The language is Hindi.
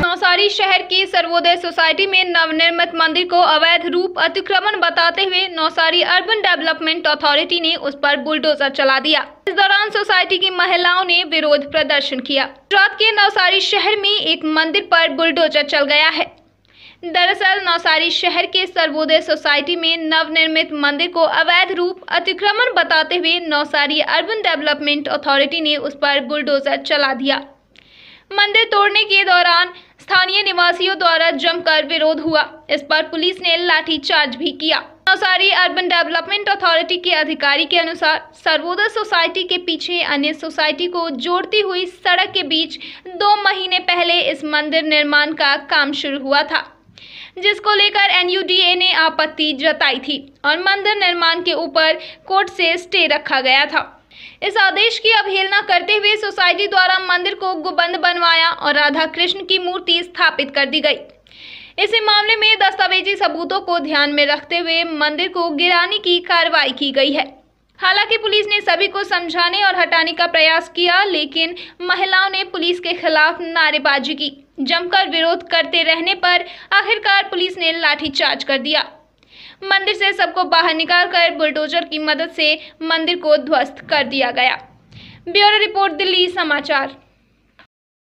नौसारी शहर की सर्वोदय सोसाइटी में नवनिर्मित मंदिर को अवैध रूप अतिक्रमण बताते हुए नौसारी अर्बन डेवलपमेंट अथॉरिटी ने उस पर बुलडोजर चला दिया इस दौरान सोसाइटी की महिलाओं ने विरोध प्रदर्शन किया गुजरात के नवसारी शहर में एक मंदिर पर बुलडोजर चल गया है दरअसल नौसारी शहर के सर्वोदय सोसाइटी में नवनिर्मित मंदिर को अवैध रूप अतिक्रमण बताते हुए नौसारी अर्बन डेवलपमेंट अथॉरिटी ने उस पर बुलडोजर चला दिया मंदिर तोड़ने के दौरान स्थानीय निवासियों द्वारा जमकर विरोध हुआ इस पर पुलिस ने लाठीचार्ज भी किया नौसारी अर्बन डेवलपमेंट अथॉरिटी के अधिकारी के अनुसार सर्वोदय सोसाइटी के पीछे अन्य सोसाइटी को जोड़ती हुई सड़क के बीच दो महीने पहले इस मंदिर निर्माण का काम शुरू हुआ था जिसको लेकर एनयूडीए ने आपत्ति जताई थी और मंदिर निर्माण के ऊपर कोर्ट से स्टे रखा गया था इस आदेश की अवहेलना करते हुए सोसाइटी द्वारा मंदिर को गुबंद बनवाया और राधा कृष्ण की मूर्ति स्थापित कर दी गई इस मामले में दस्तावेजी सबूतों को ध्यान में रखते हुए मंदिर को गिराने की कार्रवाई की गई है हालांकि पुलिस ने सभी को समझाने और हटाने का प्रयास किया लेकिन महिलाओं ने पुलिस के खिलाफ नारेबाजी की जमकर विरोध करते रहने पर आखिरकार पुलिस ने लाठीचार्ज कर दिया मंदिर से सबको बाहर निकालकर बुलडोजर की मदद से मंदिर को ध्वस्त कर दिया गया ब्यूरो रिपोर्ट दिल्ली समाचार